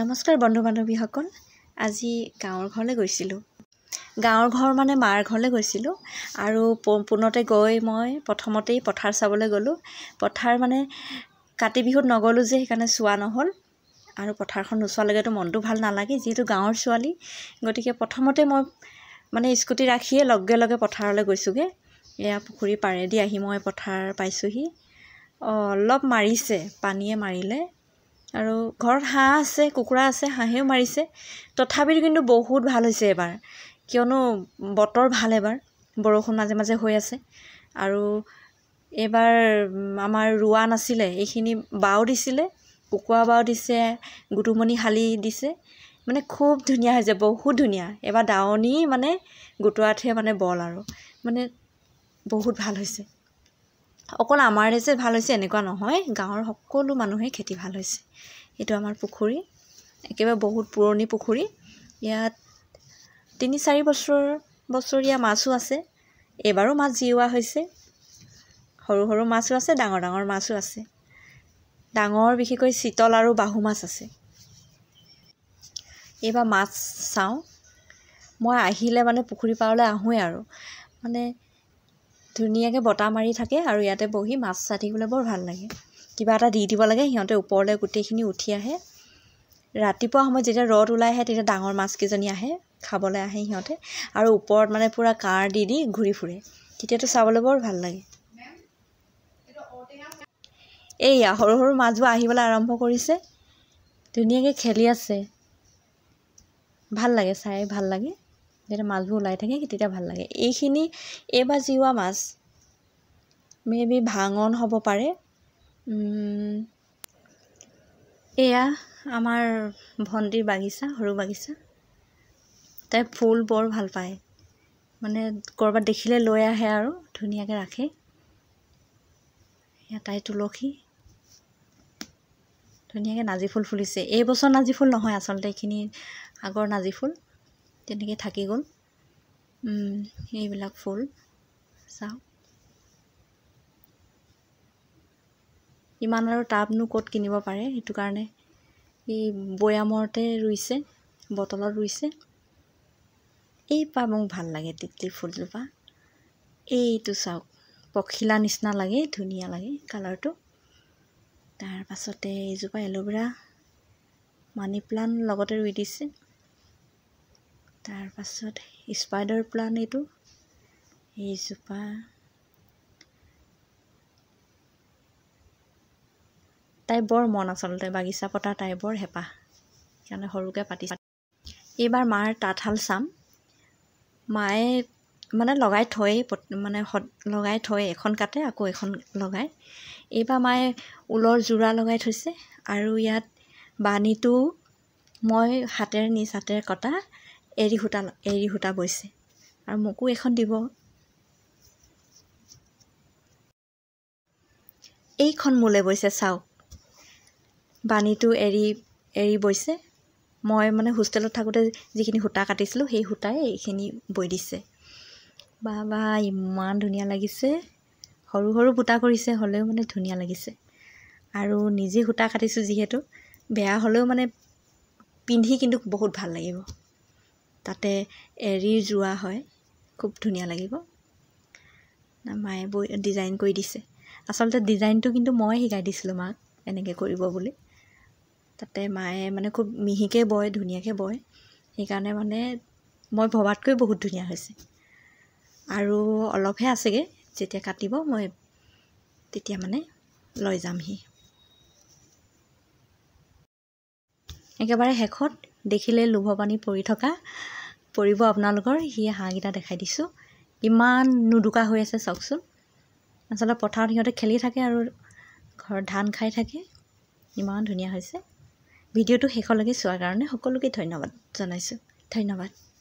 নমস্কাৰ বন্ধু বান্ধৱীসকল আজি গাঁৱৰ ঘৰলৈ গৈছিলোঁ গাঁৱৰ ঘৰ মানে মাৰ ঘৰলৈ গৈছিলোঁ আৰু পোনতে গৈ মই প্ৰথমতেই পথাৰ চাবলৈ গ'লোঁ পথাৰ মানে কাতি বিহুত নগ'লোঁ যে সেইকাৰণে চোৱা নহ'ল আৰু পথাৰখন নোচোৱালৈকেতো মনটো ভাল নালাগে যিহেতু গাঁৱৰ ছোৱালী গতিকে প্ৰথমতে মই মানে স্কুটি ৰাখিয়ে লগে লগে পথাৰলৈ গৈছোঁগৈ এয়া পুখুৰী পাৰেদি আহি মই পথাৰ পাইছোঁহি অঁ অলপ মাৰিছে পানীয়ে মাৰিলে আৰু ঘৰত হাঁহ আছে কুকুৰা আছে হাঁহেও মাৰিছে তথাপিতো কিন্তু বহুত ভাল হৈছে এইবাৰ কিয়নো বতৰ ভাল এবাৰ বৰষুণ মাজে মাজে হৈ আছে আৰু এইবাৰ আমাৰ ৰোৱা নাছিলে এইখিনি বাও দিছিলে কুকুৰা বাও দিছে গুটুমণি শালি দিছে মানে খুব ধুনীয়া হৈছে বহুত ধুনীয়া এইবাৰ দাৱনী মানে গোটোৱাতহে মানে বল আৰু মানে বহুত ভাল হৈছে অকল আমাৰে যে ভাল হৈছে এনেকুৱা নহয় গাঁৱৰ সকলো মানুহে খেতি ভাল হৈছে এইটো আমাৰ পুখুৰী একেবাৰে বহুত পুৰণি পুখুৰী ইয়াত তিনি চাৰি বছৰ বছৰীয়া মাছো আছে এইবাৰো মাছ জিৰোৱা হৈছে সৰু সৰু মাছো আছে ডাঙৰ ডাঙৰ মাছো আছে ডাঙৰ বিশেষকৈ চিতল আৰু বাহু মাছ আছে এইবাৰ মাছ চাওঁ মই আহিলে মানে পুখুৰী পাৰলৈ আহোঁৱেই আৰু মানে ধুনীয়াকৈ বতাহ মাৰি থাকে আৰু ইয়াতে বহি মাছ চাই থাকিবলৈ বৰ ভাল লাগে কিবা এটা দি দিব লাগে সিহঁতে ওপৰলৈ গোটেইখিনি উঠি আহে ৰাতিপুৱা সময়ত যেতিয়া ৰদ ওলাই আহে তেতিয়া ডাঙৰ মাছকেইজনী আহে খাবলৈ আহে সিহঁতে আৰু ওপৰত মানে পূৰা কাঁড় দি দি ঘূৰি ফুৰে তেতিয়াতো চাবলৈ বৰ ভাল লাগে এইয়া সৰু সৰু মাছবোৰ আহিবলৈ আৰম্ভ কৰিছে ধুনীয়াকৈ খেলি আছে ভাল লাগে চাই ভাল লাগে যেতিয়া মাছবোৰ ওলাই থাকে তেতিয়া ভাল লাগে এইখিনি এইবাৰ জিৱা মাছ মে বি ভাঙন হ'ব পাৰে এয়া আমাৰ ভণ্টিৰ বাগিচা সৰু বাগিচা তাই ফুল বৰ ভাল পায় মানে ক'ৰবাত দেখিলে লৈ আহে আৰু ধুনীয়াকৈ ৰাখে এয়া তাই তুলসী ধুনীয়াকৈ নাজি ফুল ফুলিছে এইবছৰ নাজি ফুল নহয় আচলতে এইখিনি আগৰ নাজি ফুল তেনেকৈ থাকি গ'ল এইবিলাক ফুল চাওঁ ইমান আৰু টাবনো ক'ত কিনিব পাৰে সেইটো কাৰণে এই বৈয়ামতে ৰুইছে বটলত ৰুইছে এইপা মোক ভাল লাগে তিতলি ফুলজোপা এইটো চাওক পখিলা নিচিনা লাগে ধুনীয়া লাগে কালাৰটো তাৰপাছতে এইজোপা এল'ভেৰা মানি প্লান্ট লগতে ৰুই দিছে তাৰপাছত স্পাইডাৰ প্লান এইটো এইজোপা তাই বৰ মন আচলতে বাগিচা পতা তাই বৰ হেঁপাহ সেইকাৰণে সৰুকৈ পাতি এইবাৰ মাৰ তাঁতশাল চাম মায়ে মানে লগাই থয়েই মানে লগাই থয় এখন কাটে আকৌ এখন লগায় এইবাৰ মায়ে ঊলৰ যোৰা লগাই থৈছে আৰু ইয়াত বাণীটো মই হাতেৰে নিজ হাতেৰে কটা এৰী সূতা এৰী সূতা বৈছে আৰু মোকো এখন দিব এইখন মোলৈ বৈছে চাওক বাণীটো এৰি এৰি বৈছে মই মানে হোষ্টেলত থাকোঁতে যিখিনি সূতা কাটিছিলোঁ সেই সূতাই এইখিনি বৈ দিছে বা বা ইমান ধুনীয়া লাগিছে সৰু সৰু বুটা কৰিছে হ'লেও মানে ধুনীয়া লাগিছে আৰু নিজে সূতা কাটিছোঁ যিহেতু বেয়া হ'লেও মানে পিন্ধি কিন্তু বহুত ভাল লাগিব তাতে এৰি যোৱা হয় খুব ধুনীয়া লাগিব মায়ে বৈ ডিজাইন কৰি দিছে আচলতে ডিজাইনটো কিন্তু মই শিকাই দিছিলোঁ মাক এনেকৈ কৰিব বুলি তাতে মায়ে মানে খুব মিহিকৈ বয় ধুনীয়াকৈ বয় সেইকাৰণে মানে মই ভবাতকৈ বহুত ধুনীয়া হৈছে আৰু অলপহে আছেগৈ যেতিয়া কাটিব মই তেতিয়া মানে লৈ যামহি একেবাৰে শেষত দেখিলে লোভপানী পৰি থকা পৰিব আপোনালোকৰ সি হাঁহকেইটা দেখাই দিছোঁ ইমান নুদুকা হৈ আছে চাওকচোন আচলতে পথাৰত সিহঁতে খেলি থাকে আৰু ঘৰত ধান খাই থাকে ইমান ধুনীয়া হৈছে ভিডিঅ'টো শেষলৈকে চোৱাৰ কাৰণে সকলোকে ধন্যবাদ জনাইছোঁ ধন্যবাদ